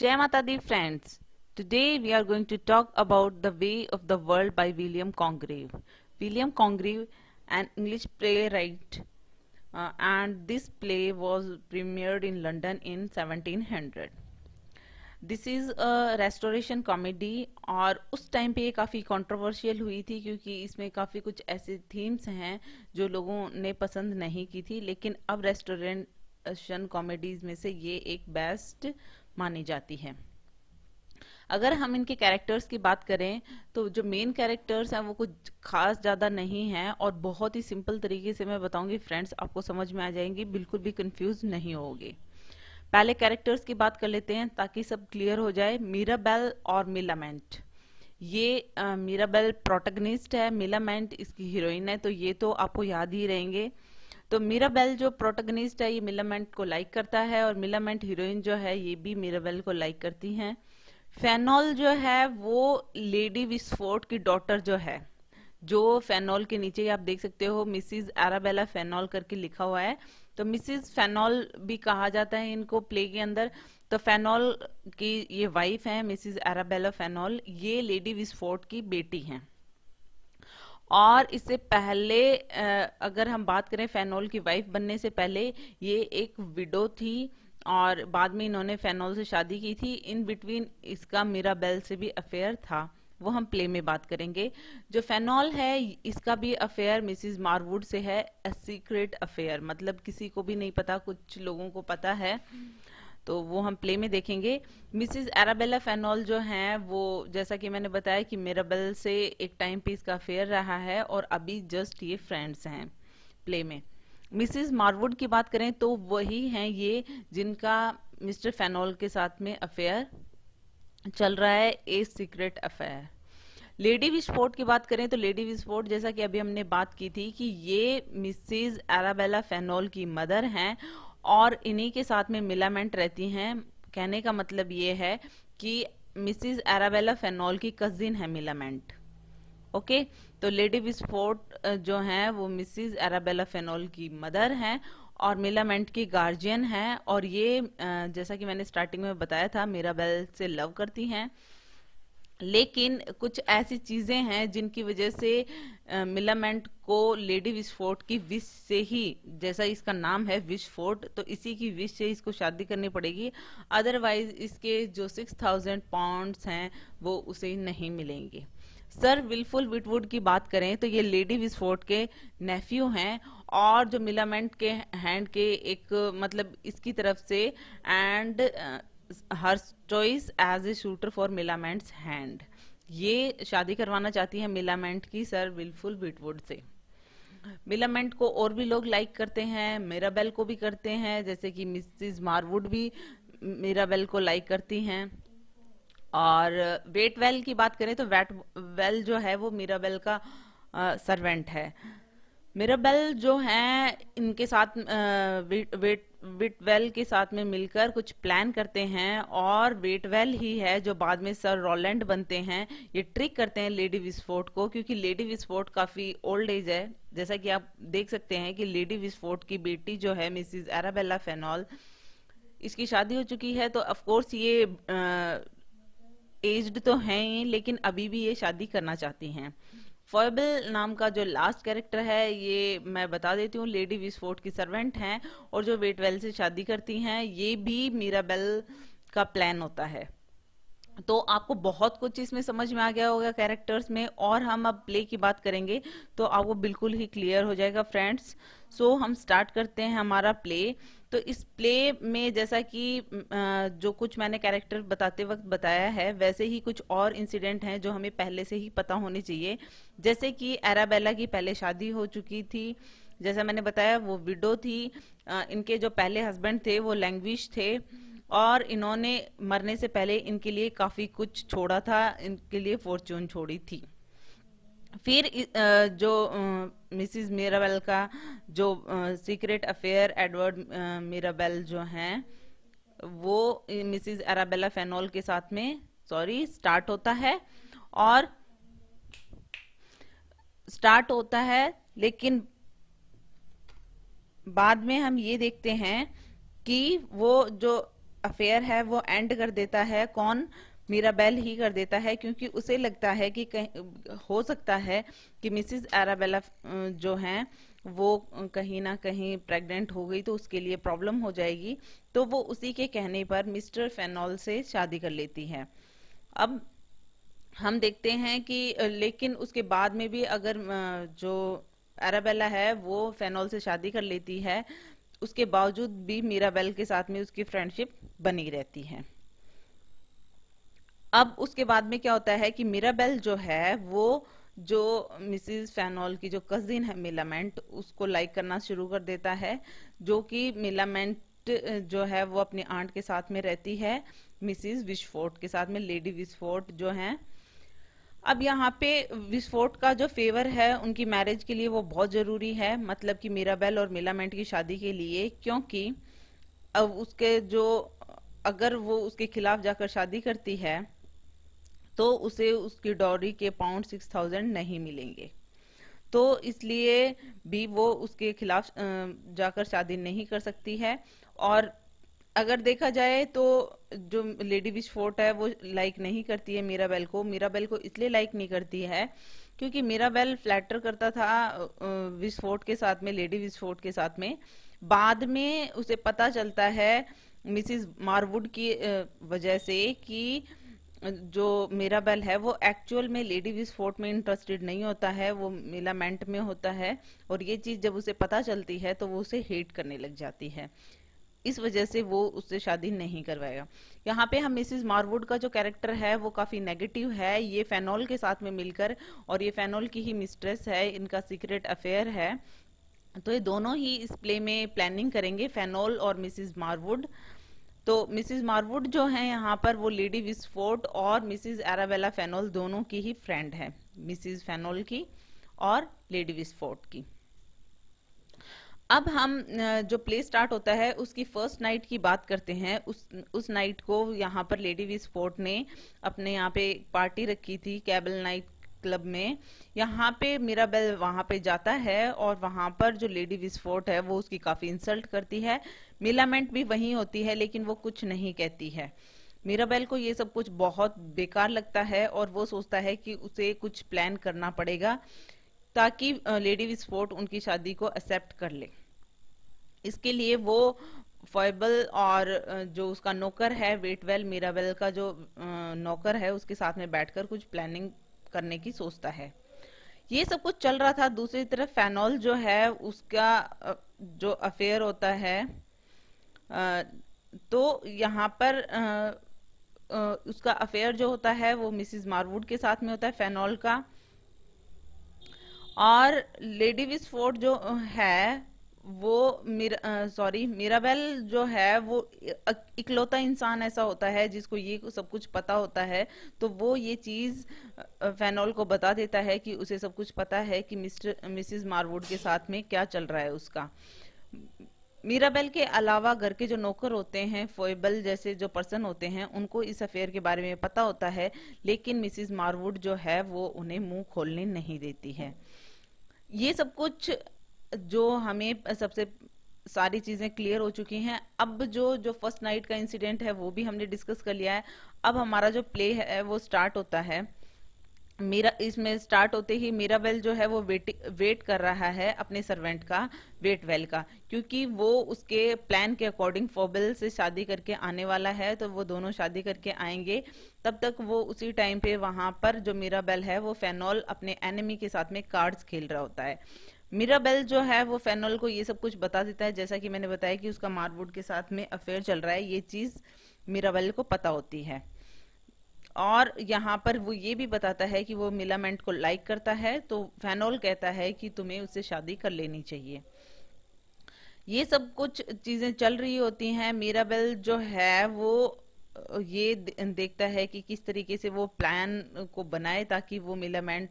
जय माता दी friends today we are going to talk about the way of the world by William Congreve William Congreve an English playwright and this play was premiered in London in 1700 this is a restoration comedy और उस time पे ये काफ़ी controversial हुई थी क्योंकि इसमें काफ़ी कुछ ऐसे थीम्स हैं जो लोगों ने पसंद नहीं की थी लेकिन अब रेस्टोरेंट कॉमेडीज में से ये एक बेस्ट मानी जाती है अगर हम इनके कैरेक्टर्स की बात करें तो जो मेन कैरेक्टर्स हैं वो कुछ खास ज़्यादा नहीं हैं और बहुत ही सिंपल तरीके से मैं बताऊंगी फ्रेंड्स आपको समझ में आ जाएंगी बिल्कुल भी कंफ्यूज नहीं होगी पहले कैरेक्टर्स की बात कर लेते हैं ताकि सब क्लियर हो जाए मीराबेल और मिलामेंट ये मीराबेल प्रोटेगनिस्ट है मिलामेंट इसकी हीरोइन है तो ये तो आपको याद ही रहेंगे तो मीराबेल जो प्रोटोगनिस्ट है ये मिलामेंट को लाइक करता है और मिलामेंट हीरोइन जो है ये भी मीराबेल को लाइक करती हैं फेनॉल जो है वो लेडी विस्फोर्ट की डॉटर जो है जो फेनॉल के नीचे आप देख सकते हो मिसिज एराबेला फेनॉल करके लिखा हुआ है तो मिसिज फेनॉल भी कहा जाता है इनको प्ले के अंदर तो फेनॉल की ये वाइफ है मिसिज एराबेला फेनॉल ये लेडी विस्फोर्ट की बेटी हैं और इससे पहले अगर हम बात करें फेनोल की वाइफ बनने से पहले ये एक विडो थी और बाद में इन्होंने फेनोल से शादी की थी इन बिटवीन इसका मीरा बेल से भी अफेयर था वो हम प्ले में बात करेंगे जो फेनॉल है इसका भी अफेयर मिसिज मारवुड से है अ सीक्रेट अफेयर मतलब किसी को भी नहीं पता कुछ लोगों को पता है hmm. तो वो हम प्ले में देखेंगे मिसिज एराबेला फेनॉल जो है वो जैसा कि मैंने बताया कि मेराबेल से एक टाइम पीस का अफेयर रहा है और अभी जस्ट ये फ्रेंड्स हैं प्ले में मिसिज मारवुड की बात करें तो वही हैं ये जिनका मिस्टर फेनॉल के साथ में अफेयर चल रहा है ए सीक्रेट अफेयर लेडी विस्फोट की बात करें तो लेडी विस्फोट जैसा कि अभी हमने बात की थी कि ये मिसिज एराबेला फेनोल की मदर हैं और इन्हीं के साथ में मिलामेंट रहती हैं कहने का मतलब ये है कि मिसिज एराबेला फेनोल की कजिन है मिलामेंट ओके तो लेडी विस्फोट जो है वो मिसिज एराबेला फेनोल की मदर है और मिलामेंट की गार्जियन है और ये जैसा कि मैंने स्टार्टिंग में बताया था मेराबेल से लव करती हैं लेकिन कुछ ऐसी चीज़ें हैं जिनकी वजह से मिलामेंट को लेडी विस्फोट की विश से ही जैसा इसका नाम है विस्फोट तो इसी की विश से इसको शादी करनी पड़ेगी अदरवाइज इसके जो सिक्स थाउजेंड पाउंड हैं वो उसे नहीं मिलेंगे सर विलफुल विटवुड की बात करें तो ये लेडी विस्फोट के नेफ्यू हैं और जो मिलामेंट के हैंड के एक मतलब इसकी तरफ से and her choice as a suitor for Millamant's hand ये शादी करवाना चाहती है मिलामेंट की सर विलफुल बिटवुड से मिलामेंट को और भी लोग लाइक करते हैं मेराबेल को भी करते हैं जैसे कि मिसिज मारवुड भी मेराबेल को लाइक करती हैं और वेट वेल की बात करें तो वेट वेल जो है वो मीराबेल का सर्वेंट है मीराबेल जो है इनके साथ वेट वेट बिटवेल के साथ में मिलकर कुछ प्लान करते हैं और बिटवेल ही है जो बाद में सर रोलैंड बनते हैं ये ट्रिक करते हैं लेडी विस्फोट को क्योंकि लेडी विस्फोट काफी ओल्ड एज है जैसा कि आप देख सकते हैं कि लेडी विस्फोट की बेटी जो है मिसिज एराबेला फेनॉल इसकी शादी हो चुकी है तो ऑफकोर्स ये एज्ड तो हैं लेकिन अभी भी ये शादी करना चाहती हैं फॉयबल नाम का जो लास्ट कैरेक्टर है ये मैं बता देती हूँ लेडी विस्फोट की सर्वेंट हैं और जो वेटवेल से शादी करती हैं ये भी मीराबेल का प्लान होता है तो आपको बहुत कुछ इसमें समझ में आ गया होगा कैरेक्टर्स में और हम अब प्ले की बात करेंगे तो आपको बिल्कुल ही क्लियर हो जाएगा फ्रेंड्स सो so, हम स्टार्ट करते हैं हमारा प्ले तो इस प्ले में जैसा कि जो कुछ मैंने कैरेक्टर बताते वक्त बताया है वैसे ही कुछ और इंसिडेंट हैं जो हमें पहले से ही पता होने चाहिए जैसे कि एराबेला की पहले शादी हो चुकी थी जैसा मैंने बताया वो विडो थी इनके जो पहले हस्बैंड थे वो लैंग्वेज थे और इन्होंने मरने से पहले इनके लिए काफ़ी कुछ छोड़ा था इनके लिए फॉर्चून छोड़ी थी फिर जो मिसिज मीराबेल का जो सीक्रेट अफेयर एडवर्ड मीराबेल जो हैं वो मिसिज अराबेला फेनोल के साथ में सॉरी स्टार्ट होता है और स्टार्ट होता है लेकिन बाद में हम ये देखते हैं कि वो जो अफेयर है वो एंड कर देता है कौन मीरा बेल ही कर देता है क्योंकि उसे लगता है कि हो सकता है कि मिसिज एराबेला जो हैं वो कहीं ना कहीं प्रेग्नेंट हो गई तो उसके लिए प्रॉब्लम हो जाएगी तो वो उसी के कहने पर मिस्टर फेनॉल से शादी कर लेती है अब हम देखते हैं कि लेकिन उसके बाद में भी अगर जो अराबेला है वो फेनॉल से शादी कर लेती है उसके बावजूद भी मीराबेल के साथ में उसकी फ्रेंडशिप बनी रहती है अब उसके बाद में क्या होता है कि मीराबेल जो है वो जो मिसिज फेनोल की जो कजिन है मिलामेंट उसको लाइक करना शुरू कर देता है जो कि मिलामेंट जो है वो अपने आंट के साथ में रहती है मिसिज विस्फोर्ट के साथ में लेडी विस्फोर्ट जो हैं अब यहाँ पे विस्फोट का जो फेवर है उनकी मैरिज के लिए वो बहुत ज़रूरी है मतलब कि मीराबेल और मिलामेंट की शादी के लिए क्योंकि अब उसके जो अगर वो उसके खिलाफ जाकर शादी करती है तो उसे उसकी डॉरी के पाउंड सिक्स थाउजेंड नहीं मिलेंगे तो इसलिए भी वो उसके खिलाफ जाकर शादी नहीं कर सकती है और अगर देखा जाए तो जो लेडी विच फोर्ट है वो लाइक नहीं करती है मीरा बेल को मीरा बेल को इसलिए लाइक नहीं करती है क्योंकि मीरा बेल फ्लैटर करता था विच फोर्ट के साथ में लेडी विच फोर्ट के साथ में बाद में उसे पता चलता है मिसिज मारवुड की वजह से कि जो मेरा बेल है वो एक्चुअल में लेडी फोर्ट में इंटरेस्टेड नहीं होता है वो मेलामेंट में होता है और ये चीज़ जब उसे पता चलती है तो वो उसे हेट करने लग जाती है इस वजह से वो उससे शादी नहीं करवाएगा यहाँ पे हम मिसिज मारवुड का जो कैरेक्टर है वो काफ़ी नेगेटिव है ये फेनोल के साथ में मिलकर और ये फेनोल की ही मिस्ट्रेस है इनका सीक्रेट अफेयर है तो ये दोनों ही इस प्ले में प्लानिंग करेंगे फेनोल और मिसिज मारवुड तो मिसिज मारवुड जो है यहाँ पर वो लेडी विस्फोर्ट और मिसिज एरावेला फेनोल दोनों की ही फ्रेंड है मिसिज फेनोल की और लेडी विस्फोर्ट की अब हम जो प्ले स्टार्ट होता है उसकी फर्स्ट नाइट की बात करते हैं उस उस नाइट को यहाँ पर लेडी विज फोर्ट ने अपने यहाँ पे पार्टी रखी थी कैबल नाइट क्लब में यहाँ पे मेरा बेल वहाँ पे जाता है और वहाँ पर जो लेडी फोर्ट है वो उसकी काफ़ी इंसल्ट करती है मिलामेंट भी वहीं होती है लेकिन वो कुछ नहीं कहती है मीराबेल को ये सब कुछ बहुत बेकार लगता है और वो सोचता है कि उसे कुछ प्लान करना पड़ेगा ताकि लेडी विस्फोट उनकी शादी को एक्सेप्ट कर ले इसके लिए वो फॉयबल और जो उसका नौकर है वेटवेल मीरावेल का जो नौकर है उसके साथ में बैठकर कुछ प्लानिंग करने की सोचता है ये सब कुछ चल रहा था दूसरी तरफ फैनॉल जो है उसका जो अफेयर होता है तो यहाँ पर उसका अफेयर जो होता है वो मिसिज मारवुड के साथ में होता है फैनॉल का और लेडी फोर्ट जो है वो मिर सॉरी मिराबेल जो है वो इकलौता इंसान ऐसा होता है जिसको ये सब कुछ पता होता है तो वो ये चीज़ फेनोल को बता देता है कि उसे सब कुछ पता है कि मिस्टर मिसेस मारवुड के साथ में क्या चल रहा है उसका मीराबेल के अलावा घर के जो नौकर होते हैं फोएबल जैसे जो पर्सन होते हैं उनको इस अफेयर के बारे में पता होता है लेकिन मिसिज मारवुड जो है वो उन्हें मुंह खोलने नहीं देती है ये सब कुछ जो हमें सबसे सारी चीजें क्लियर हो चुकी हैं अब जो जो फर्स्ट नाइट का इंसिडेंट है वो भी हमने डिस्कस कर लिया है अब हमारा जो प्ले है वो स्टार्ट होता है मेरा इसमें स्टार्ट होते ही मेरा वेल जो है वो वेट वेट कर रहा है अपने सर्वेंट का वेट वेल का क्योंकि वो उसके प्लान के अकॉर्डिंग फोबेल से शादी करके आने वाला है तो वो दोनों शादी करके आएंगे तब तक वो उसी टाइम पे वहां पर जो मेरा बेल है वो फेनॉल अपने एनिमी के साथ में कार्ड्स खेल रहा होता है मिराबेल जो है वो फेनॉल को ये सब कुछ बता देता है जैसा कि मैंने बताया कि उसका मारवुड के साथ में अफेयर चल रहा है ये चीज़ मिराबेल को पता होती है और यहाँ पर वो ये भी बताता है कि वो मिलामेंट को लाइक करता है तो फेनोल कहता है कि तुम्हें उससे शादी कर लेनी चाहिए ये सब कुछ चीज़ें चल रही होती हैं मीराबेल जो है वो ये देखता है कि किस तरीके से वो प्लान को बनाए ताकि वो मिलामेंट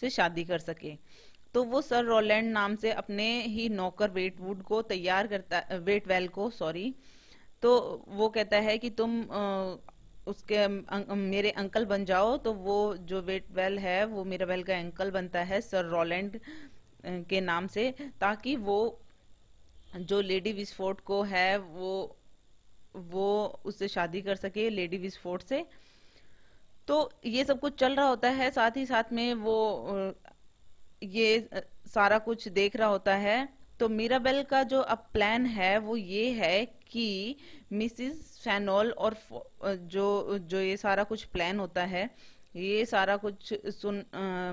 से शादी कर सके तो वो सर रोलैंड नाम से अपने ही नौकर वेटवुड को तैयार करता वेटवेल को सॉरी तो वो कहता है कि तुम उसके अं, अं, मेरे अंकल बन जाओ तो वो जो वेट वेल है वो मेरा वेल का अंकल बनता है सर रोलैंड के नाम से ताकि वो जो लेडी विस्फोट को है वो वो उससे शादी कर सके लेडी विस्फोट से तो ये सब कुछ चल रहा होता है साथ ही साथ में वो ये सारा कुछ देख रहा होता है तो मीराबेल का जो अब प्लान है वो ये है कि मिसिज फैनोल और जो जो ये सारा कुछ प्लान होता है ये सारा कुछ सुन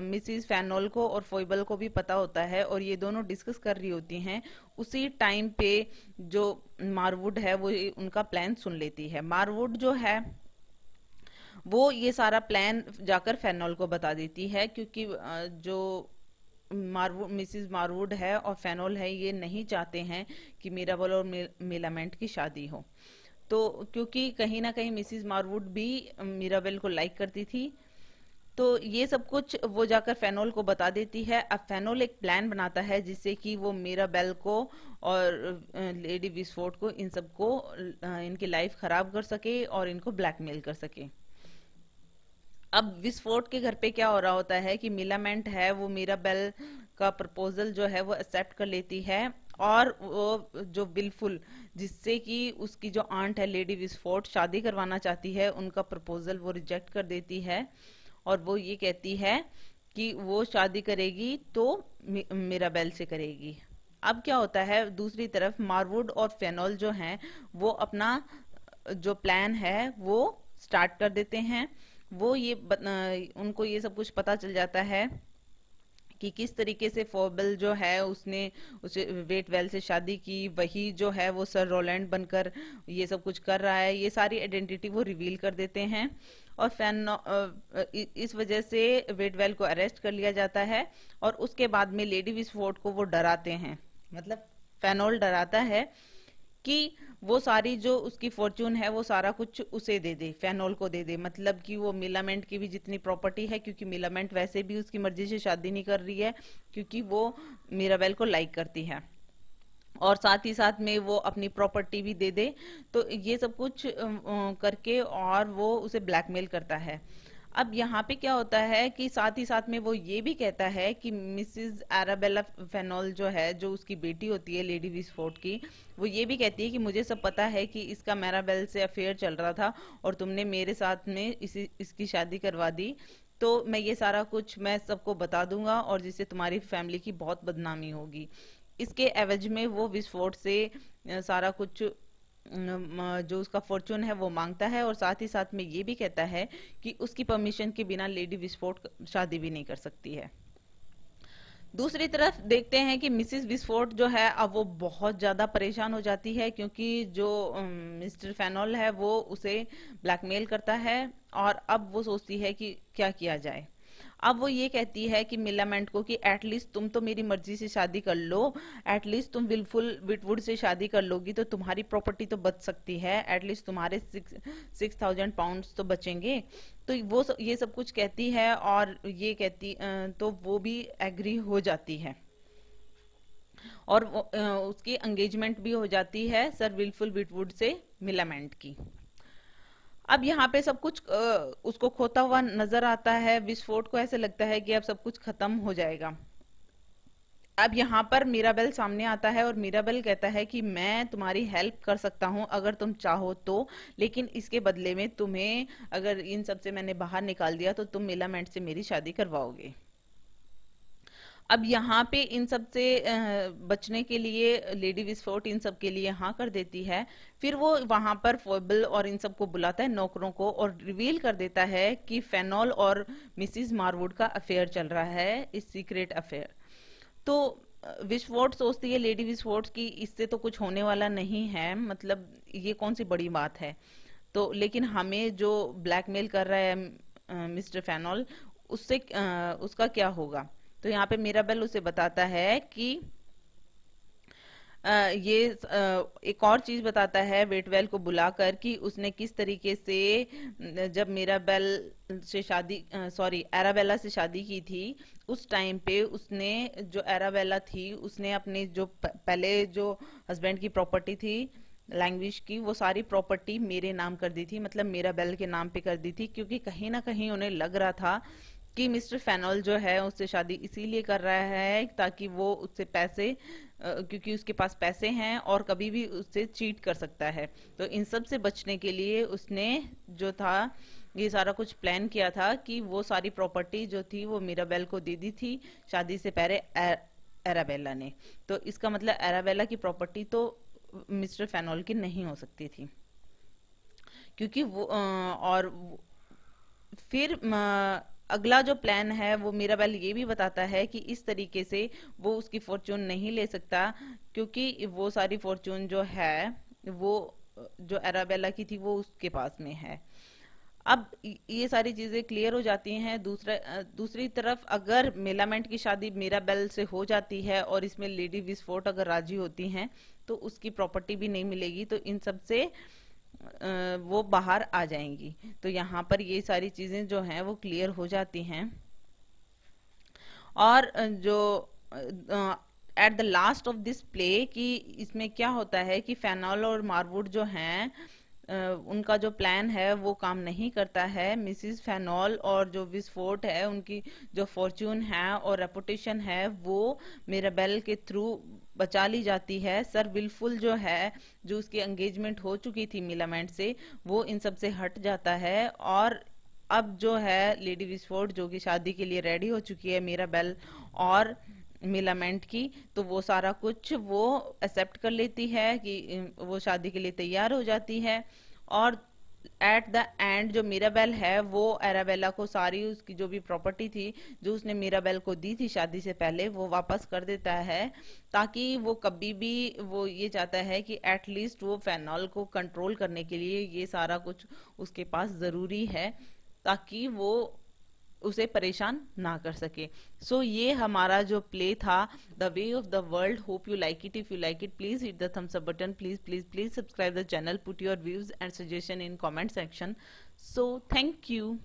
मिसिज फैनोल को और फोइबल को भी पता होता है और ये दोनों डिस्कस कर रही होती हैं उसी टाइम पे जो मारवुड है वो उनका प्लान सुन लेती है मारवुड जो है वो ये सारा प्लान जाकर फेनोल को बता देती है क्योंकि जो मिसिज मारवुड है और फेनोल है ये नहीं चाहते हैं कि मीराबल और मेलामेंट की शादी हो तो क्योंकि कहीं ना कहीं मिसिज मारवुड भी मीराबेल को लाइक करती थी तो ये सब कुछ वो जाकर फेनोल को बता देती है अब फेनोल एक प्लान बनाता है जिससे कि वो मीराबेल को और लेडी विस्फोट को इन सबको इनकी लाइफ खराब कर सके और इनको ब्लैकमेल कर सके अब विस्फोट के घर पे क्या हो रहा होता है कि मिलामेंट है वो मीराबेल का प्रपोजल जो है वो एक्सेप्ट कर लेती है और वो जो बिलफुल जिससे कि उसकी जो आंट है लेडी विस्फोट शादी करवाना चाहती है उनका प्रपोजल वो रिजेक्ट कर देती है और वो ये कहती है कि वो शादी करेगी तो मिराबेल से करेगी अब क्या होता है दूसरी तरफ मारवुड और फेनोल जो हैं वो अपना जो प्लान है वो स्टार्ट कर देते हैं वो ये उनको ये सब कुछ पता चल जाता है कि किस तरीके से फोबल जो है उसने उस वेट वेल से शादी की वही जो है वो सर रोलैंड बनकर ये सब कुछ कर रहा है ये सारी आइडेंटिटी वो रिवील कर देते हैं और फैन इस वजह से वेटवेल को अरेस्ट कर लिया जाता है और उसके बाद में लेडी विस्फोट को वो डराते हैं मतलब फेनोल डराता है कि वो सारी जो उसकी फॉर्चून है वो सारा कुछ उसे दे दे फेनोल को दे दे मतलब कि वो मिलामेंट की भी जितनी प्रॉपर्टी है क्योंकि मिलामेंट वैसे भी उसकी मर्जी से शादी नहीं कर रही है क्योंकि वो मीराबेल को लाइक करती है और साथ ही साथ में वो अपनी प्रॉपर्टी भी दे दे तो ये सब कुछ करके और वो उसे ब्लैकमेल करता है अब यहाँ पे क्या होता है कि साथ ही साथ में वो ये भी कहता है कि मिसिज एराबेला फेनोल जो है जो उसकी बेटी होती है लेडी विस्फोट की वो ये भी कहती है कि मुझे सब पता है कि इसका मैराबेल से अफेयर चल रहा था और तुमने मेरे साथ में इसी इसकी शादी करवा दी तो मैं ये सारा कुछ मैं सबको बता दूंगा और जिससे तुम्हारी फैमिली की बहुत बदनामी होगी इसके एवज में वो विस्फोट से सारा कुछ जो उसका फॉर्चून है वो मांगता है और साथ ही साथ में ये भी कहता है कि उसकी परमिशन के बिना लेडी विस्फोट शादी भी नहीं कर सकती है दूसरी तरफ देखते हैं कि मिसिस विस्फोट जो है अब वो बहुत ज़्यादा परेशान हो जाती है क्योंकि जो मिस्टर फेनोल है वो उसे ब्लैकमेल करता है और अब वो सोचती है कि क्या किया जाए अब वो ये कहती है कि मिलामेंट को कि एटलीस्ट तुम तो मेरी मर्जी से शादी कर लो एटलीस्ट तुम विलफुल विटवुड से शादी कर लोगी तो तुम्हारी प्रॉपर्टी तो बच सकती है एटलीस्ट तुम्हारे सिक्स थाउजेंड पाउंड तो बचेंगे तो वो स, ये सब कुछ कहती है और ये कहती तो वो भी एग्री हो जाती है और उसकी एंगेजमेंट भी हो जाती है सर विलफुल विटवुड से मिलामेंट की अब यहाँ पे सब कुछ उसको खोता हुआ नजर आता है विस्फोट को ऐसे लगता है कि अब सब कुछ खत्म हो जाएगा अब यहाँ पर मीराबेल सामने आता है और मीराबेल कहता है कि मैं तुम्हारी हेल्प कर सकता हूँ अगर तुम चाहो तो लेकिन इसके बदले में तुम्हें अगर इन सब से मैंने बाहर निकाल दिया तो तुम मेलामेंट से मेरी शादी करवाओगे अब यहाँ पे इन सब से बचने के लिए लेडी विस्फोट इन सब के लिए हाँ कर देती है फिर वो वहां पर फोबल और इन सब को बुलाता है नौकरों को और रिवील कर देता है कि फेनॉल और मिसिज मारवुड का अफेयर चल रहा है इस सीक्रेट अफेयर तो विस्फोट सोचती है लेडी विस्फोट की इससे तो कुछ होने वाला नहीं है मतलब ये कौन सी बड़ी बात है तो लेकिन हमें जो ब्लैकमेल कर रहा है मिस्टर फेनॉल उससे उसका क्या होगा तो यहाँ पे मेराबेल उसे बताता है कि आ, ये आ, एक और चीज बताता है वेटवेल को बुलाकर कि उसने किस तरीके से जब मेराबेल से शादी सॉरी एराबेला से शादी की थी उस टाइम पे उसने जो एराबेला थी उसने अपने जो पहले जो हस्बैंड की प्रॉपर्टी थी लैंग्वेज की वो सारी प्रॉपर्टी मेरे नाम कर दी थी मतलब मेरा बेल के नाम पे कर दी थी क्योंकि कहीं ना कहीं उन्हें लग रहा था कि मिस्टर फेनोल जो है उससे शादी इसीलिए कर रहा है ताकि वो उससे पैसे क्योंकि उसके पास पैसे हैं और कभी भी उससे चीट कर सकता है तो इन सब से बचने के लिए उसने जो था ये सारा कुछ प्लान किया था कि वो सारी प्रॉपर्टी जो थी वो मीराबेल को दे दी थी शादी से पहले एराबेला ने तो इसका मतलब एराबेला की प्रॉपर्टी तो मिस्टर फेनोल की नहीं हो सकती थी क्योंकि वो आ, और फिर अगला जो प्लान है वो मीराबेल ये भी बताता है कि इस तरीके से वो उसकी फॉर्चून नहीं ले सकता क्योंकि वो सारी फॉर्चून जो है वो जो एराबेला की थी वो उसके पास में है अब ये सारी चीज़ें क्लियर हो जाती हैं दूसरा दूसरी तरफ अगर मेलामेंट की शादी मीराबेल से हो जाती है और इसमें लेडी विस्फोट अगर राजी होती हैं तो उसकी प्रॉपर्टी भी नहीं मिलेगी तो इन सब से वो बाहर आ जाएंगी तो यहाँ पर ये सारी चीज़ें जो हैं वो क्लियर हो जाती हैं और जो at the last of this play कि इसमें क्या होता है कि फेनॉल और मारवुड जो हैं उनका जो प्लान है वो काम नहीं करता है मिसिस फेनॉल और जो विस्फोट है उनकी जो फॉर्चून है और रेपुटेशन है वो मेराबेल के थ्रू बचा ली जाती है सर विलफुल जो है जो उसकी एंगेजमेंट हो चुकी थी मिलामेंट से वो इन सब से हट जाता है और अब जो है लेडी विस्फोट जो कि शादी के लिए रेडी हो चुकी है मेरा बेल और मिलामेंट की तो वो सारा कुछ वो एक्सेप्ट कर लेती है कि वो शादी के लिए तैयार हो जाती है और एट द एंड जो मीराबेल है वो एराबेला को सारी उसकी जो भी प्रॉपर्टी थी जो उसने मीराबेल को दी थी शादी से पहले वो वापस कर देता है ताकि वो कभी भी वो ये चाहता है कि एटलीस्ट वो फेनॉल को कंट्रोल करने के लिए ये सारा कुछ उसके पास ज़रूरी है ताकि वो उसे परेशान ना कर सके सो so, ये हमारा जो प्ले था the way of the world hope you like it if you like it please hit the thumbs up button please please please subscribe the channel put your views and suggestion in comment section so thank you